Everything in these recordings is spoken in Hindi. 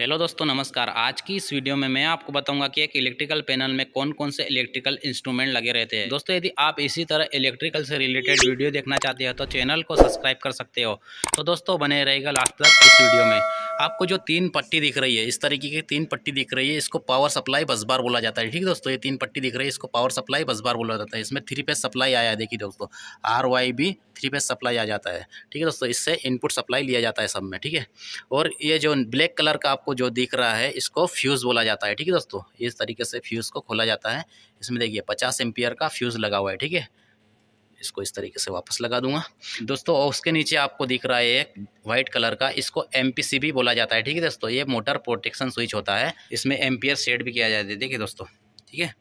हेलो दोस्तों नमस्कार आज की इस वीडियो में मैं आपको बताऊंगा कि एक इलेक्ट्रिकल पैनल में कौन कौन से इलेक्ट्रिकल इंस्ट्रूमेंट लगे रहते हैं दोस्तों यदि आप इसी तरह इलेक्ट्रिकल से रिलेटेड वीडियो देखना चाहते हो तो चैनल को सब्सक्राइब कर सकते हो तो दोस्तों बने रहेगा लास्ट तक इस वीडियो में आपको जो तीन पट्टी दिख रही है इस तरीके की तीन पट्टी दिख रही है इसको पावर सप्लाई बस बार बोला जाता है ठीक है दोस्तों ये तीन पट्टी दिख रही है इसको पावर सप्लाई बस बार बोला जाता है इसमें थ्री पे सप्लाई आया है देखिए दोस्तों R Y B three phase supply आ जाता है ठीक है दोस्तों इससे इनपुट सप्लाई लिया जाता है सब में ठीक है और ये जो ब्लैक कलर का आपको जो दिख रहा है इसको फ्यूज़ बोला जाता है ठीक है दोस्तों इस तरीके से फ्यूज़ को खोला जाता है इसमें देखिए पचास एम्पियर का फ्यूज़ लगा हुआ है ठीक है इसको इस तरीके से वापस लगा दूंगा दोस्तों और उसके नीचे आपको दिख रहा है एक वाइट कलर का इसको एम भी बोला जाता है ठीक है दोस्तों ये मोटर प्रोटेक्शन स्विच होता है इसमें एम्पियर सेट भी किया जाता है देखिए दोस्तों ठीक है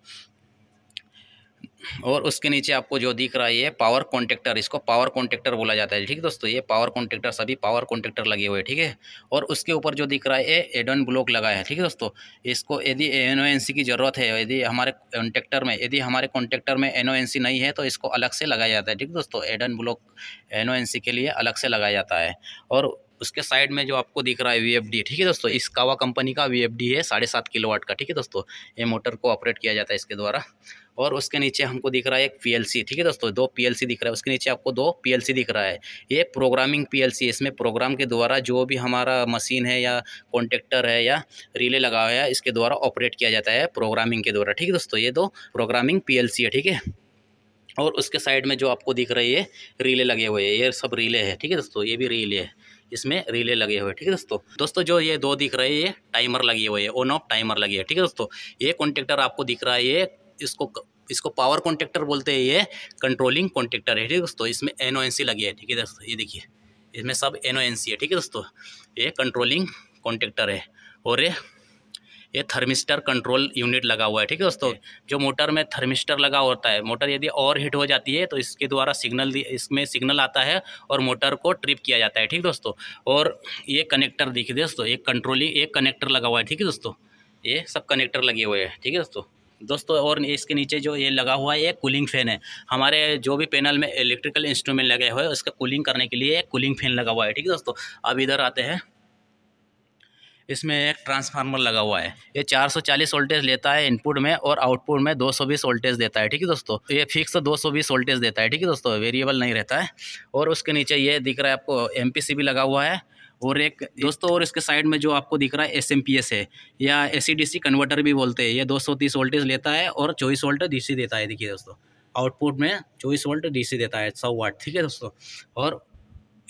और उसके नीचे आपको जो दिख रहा है ये पावर कॉन्टेक्टर इसको पावर कॉन्टेक्टर बोला जाता है ठीक है दोस्तों ये पावर कॉन्टेक्टर सभी पावर कॉन्टेक्टर लगे हुए ठीक है और उसके ऊपर जो दिख रहा है ये एडन ब्लॉक लगा है ठीक है दोस्तों इसको यदि एन की ज़रूरत है यदि हमारे कॉन्टेक्टर में यदि हमारे कॉन्टेक्टर में एन नहीं है तो इसको अलग से लगाया जाता है ठीक है दोस्तों एडन ब्लॉक एन के लिए अलग से लगाया जाता है और उसके साइड में जो आपको दिख रहा है वी ठीक है दोस्तों इस कावा कंपनी का वी है साढ़े सात किलो वाट का ठीक है दोस्तों ये मोटर को ऑपरेट किया जाता है इसके द्वारा और उसके नीचे हमको दिख रहा है एक सी ठीक है दोस्तों दो सी दिख रहा है उसके नीचे आपको दो सी दिख रहा है ये प्रोग्रामिंग सी इसमें प्रोग्राम के द्वारा जो भी हमारा मशीन है या कॉन्टेक्टर है या रिले लगा हुआ है इसके द्वारा ऑपरेट किया जाता है प्रोग्रामिंग के द्वारा ठीक है दोस्तों ये दो प्रोग्रामिंग पी है ठीक है और उसके साइड में जो आपको दिख रही है रीले लगे हुए हैं ये सब रीले है ठीक है दोस्तों ये भी रीले है इसमें रिले लगे हुए ठीक है दोस्तों दोस्तों जो ये दो दिख रहे हैं ये टाइमर लगी हुई है ऑन ऑफ टाइमर लगी है ठीक है दोस्तों ये कॉन्टेक्टर आपको दिख रहा है ये इसको इसको पावर कॉन्टेक्टर बोलते हैं ये कंट्रोलिंग कॉन्टेक्टर है ठीक है दोस्तों इसमें एन लगी है ठीक है दोस्तों ये देखिए इसमें सब एन है ठीक है दोस्तों ये कंट्रोलिंग कॉन्टेक्टर है और ये ये थर्मिस्टर कंट्रोल यूनिट लगा हुआ है ठीक है दोस्तों जो मोटर में थर्मिस्टर लगा होता है मोटर यदि और हीट हो जाती है तो इसके द्वारा सिग्नल इसमें सिग्नल आता है और मोटर को ट्रिप किया जाता है ठीक दोस्तों और ये कनेक्टर देखिए दोस्तों एक कंट्रोलिंग एक कनेक्टर लगा हुआ है ठीक है दोस्तों ये सब कनेक्टर लगे हुए हैं ठीक है दोस्तों दोस्तों और इसके नीचे जो ये लगा हुआ है ये कूलिंग फ़ैन है हमारे जो भी पैनल में इलेक्ट्रिकल इंस्ट्रूमेंट लगे हुए हैं उसका कूलिंग करने के लिए एक कूलिंग फ़ैन लगा हुआ है ठीक है दोस्तों अब इधर आते हैं इसमें एक ट्रांसफार्मर लगा हुआ है ये 440 वोल्टेज लेता है इनपुट में और आउटपुट में 220 वोल्टेज देता है ठीक है दोस्तों ये फिक्स 220 वोल्टेज देता है ठीक है दोस्तों वेरिएबल नहीं रहता है और उसके नीचे ये दिख रहा है आपको एम भी लगा हुआ है और एक दोस्तों और इसके साइड में जो आपको दिख रहा है एस है या सी कन्वर्टर भी बोलते हैं ये तीस वोल्टेज लेता है और चौबीस वोल्ट डी देता है देखिए दोस्तों आउटपुट में चौबीस वोल्ट सी देता है सौ वाट ठीक है दोस्तों और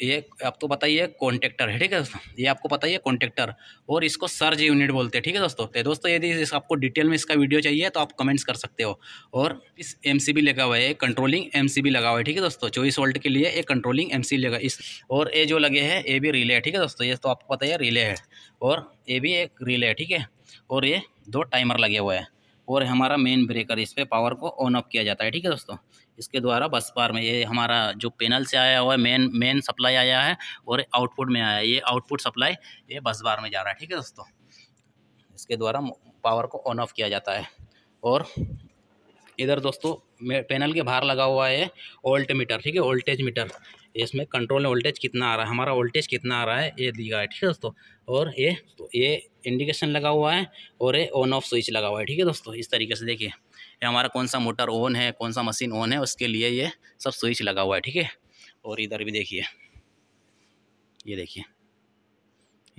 ये आपको तो पता ही है कॉन्टेक्टर है ठीक है दोस्तों ये आपको पता ही है कॉन्टेक्टर और इसको सर्ज यूनिट बोलते हैं ठीक है दोस्तों तो दोस्तों यदि आपको डिटेल में इसका वीडियो चाहिए तो आप कमेंट्स कर सकते हो और इस एम लगा हुआ है कंट्रोलिंग एम लगा हुआ है ठीक है दोस्तों चौबीस वोल्ट के लिए एक कंट्रोलिंग एम लगा इस और ये जो लगे हैं ये भी रिले है ठीक है दोस्तों ये तो आपको पता ही है रिले है और ये भी एक रिले है ठीक है और ये दो टाइमर लगे हुए हैं और हमारा मेन ब्रेकर इस पर पावर को ऑन ऑफ किया जाता है ठीक है दोस्तों इसके द्वारा बस बार में ये हमारा जो पैनल से आया हुआ है मेन मेन सप्लाई आया है और आउटपुट में आया है ये आउटपुट सप्लाई ये बस बार में जा रहा है ठीक है दोस्तों इसके द्वारा पावर को ऑन ऑफ किया जाता है और इधर दोस्तों पैनल के बाहर लगा हुआ है ओल्ट मीटर ठीक है वोल्टेज मीटर इसमें कंट्रोल वोल्टेज कितना आ रहा है हमारा वोल्टेज कितना आ रहा है ये दिखा है ठीक है दोस्तों और ये तो ये इंडिकेशन लगा हुआ है और ये ऑन ऑफ स्विच लगा हुआ है ठीक है दोस्तों इस तरीके से देखिए ये हमारा कौन सा मोटर ऑन है कौन सा मशीन ऑन है उसके लिए ये सब स्विच लगा हुआ है ठीक है और इधर भी देखिए ये देखिए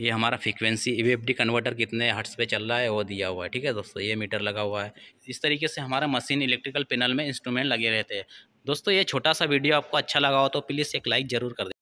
ये हमारा फ्रिक्वेंसी ई डी कन्वर्टर कितने हट्स पे चल रहा है वो दिया हुआ है ठीक है दोस्तों ये मीटर लगा हुआ है इस तरीके से हमारा मशीन इलेक्ट्रिकल पैनल में इंस्ट्रूमेंट लगे रहते हैं दोस्तों ये छोटा सा वीडियो आपको अच्छा लगा हो तो प्लीज़ एक लाइक ज़रूर कर दे